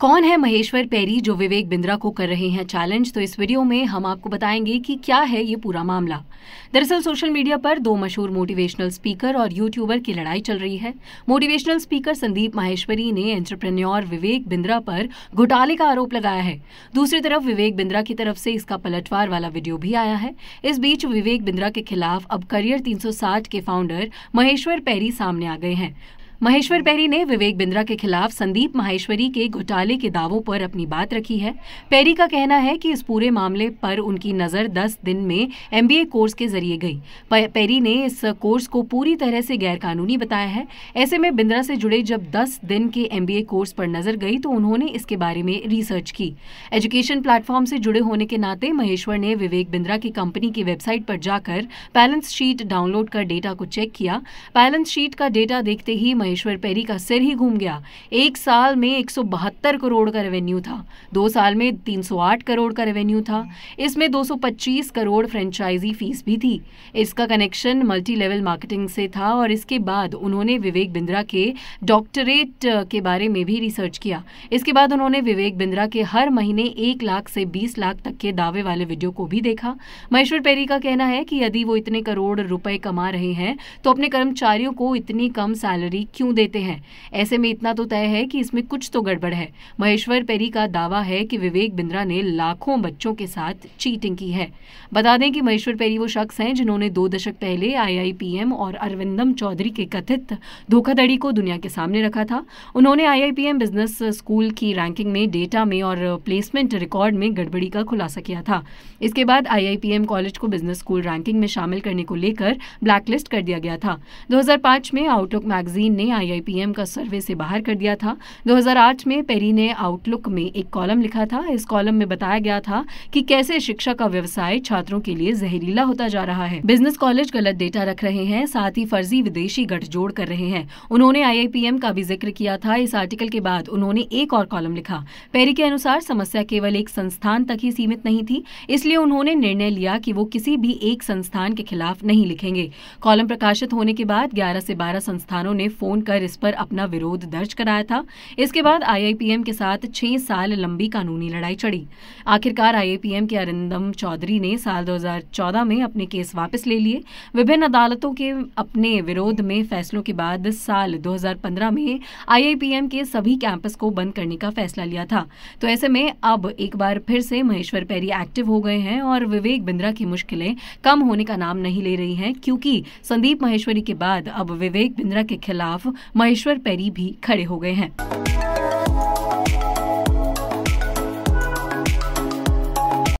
कौन है महेश्वर पैरी जो विवेक बिंद्रा को कर रहे हैं चैलेंज तो इस वीडियो में हम आपको बताएंगे कि क्या है ये पूरा मामला दरअसल सोशल मीडिया पर दो मशहूर मोटिवेशनल स्पीकर और यूट्यूबर की लड़ाई चल रही है मोटिवेशनल स्पीकर संदीप माहेश्वरी ने एंटरप्रेन्योर विवेक बिंद्रा पर घोटाले का आरोप लगाया है दूसरी तरफ विवेक बिंद्रा की तरफ से इसका पलटवार वाला वीडियो भी आया है इस बीच विवेक बिंद्रा के खिलाफ अब करियर तीन के फाउंडर महेश्वर पैरी सामने आ गए हैं महेश्वर पैरी ने विवेक बिंद्रा के खिलाफ संदीप माहेश्वरी के घोटाले के दावों पर अपनी बात रखी है पैरी का कहना है कि इस पूरे मामले पर उनकी नज़र 10 दिन में एमबीए कोर्स के जरिए गई पैरी ने इस कोर्स को पूरी तरह से गैरकानूनी बताया है ऐसे में बिंद्रा से जुड़े जब दस दिन के एम कोर्स पर नज़र गई तो उन्होंने इसके बारे में रिसर्च की एजुकेशन प्लेटफॉर्म से जुड़े होने के नाते महेश्वर ने विवेक बिंद्रा की कंपनी की वेबसाइट पर जाकर बैलेंस शीट डाउनलोड कर डेटा को चेक किया बैलेंस शीट का डेटा देखते ही महेश्वर पेरी का सिर ही घूम गया एक साल में एक करोड़ का रेवेन्यू था दो साल में 308 करोड़ का रेवेन्यू था इसमें 225 करोड़ फ्रेंचाइजी फीस भी थी इसका कनेक्शन मल्टी लेवल मार्केटिंग से था और इसके बाद उन्होंने विवेक बिंद्रा के डॉक्टरेट के बारे में भी रिसर्च किया इसके बाद उन्होंने विवेक बिंद्रा के हर महीने एक लाख से बीस लाख तक के दावे वाले वीडियो को भी देखा महेश्वर पेरी का कहना है कि यदि वो इतने करोड़ रुपए कमा रहे हैं तो अपने कर्मचारियों को इतनी कम सैलरी क्यों क्यों देते हैं ऐसे में इतना तो तय है कि इसमें कुछ तो गड़बड़ है महेश्वर पेरी का दावा है कि विवेक बिंद्रा ने लाखों बच्चों के साथ चीटिंग की है बता दें कि महेश्वर पेरी वो शख्स हैं जिन्होंने दो दशक पहले आईआईपीएम और अरविंदम चौधरी के कथित धोखाधड़ी को दुनिया के सामने रखा था उन्होंने आईआईपीएम बिजनेस स्कूल की रैंकिंग में डेटा में और प्लेसमेंट रिकॉर्ड में गड़बड़ी का खुलासा किया था इसके बाद आईआईपीएम कॉलेज को बिजनेस स्कूल रैंकिंग में शामिल करने को लेकर ब्लैकलिस्ट कर दिया गया था 2005 में आउटलुक मैगजीन ने ने आईआईपीएम का सर्वे से बाहर कर दिया था 2008 में पेरी ने आउटलुक में एक कॉलम लिखा था इस कॉलम में बताया गया था कि कैसे शिक्षा का व्यवसाय छात्रों के लिए जहरीला होता जा रहा है बिजनेस कॉलेज गलत डेटा रख रहे हैं साथ ही फर्जी विदेशी गठजोड़ कर रहे हैं उन्होंने आई का भी जिक्र किया था इस आर्टिकल के बाद उन्होंने एक और कॉलम लिखा पेरी के अनुसार समस्या केवल एक संस्थान तक ही सीमित नहीं थी इसलिए उन्होंने निर्णय लिया कि वो किसी भी एक संस्थान के खिलाफ नहीं लिखेंगे कॉलम प्रकाशित होने के बाद ग्यारह से बारह संस्थानों ने फोन फोन कर इस पर अपना विरोध दर्ज कराया था इसके बाद आईआईपीएम के साथ छह साल लंबी कानूनी लड़ाई चढ़ी आखिरकार आईआईपीएम के अरिंदम चौधरी ने साल 2014 में अपने केस वापस ले लिए विभिन्न अदालतों के अपने विरोध में फैसलों के बाद साल 2015 में आईआईपीएम के सभी कैंपस को बंद करने का फैसला लिया था तो ऐसे में अब एक बार फिर से महेश्वर पैरी एक्टिव हो गए हैं और विवेक बिंद्रा की मुश्किलें कम होने का नाम नहीं ले रही हैं क्योंकि संदीप महेश्वरी के बाद अब विवेक बिंद्रा के खिलाफ खिलाफ महेश्वर पैरी भी खड़े हो गए हैं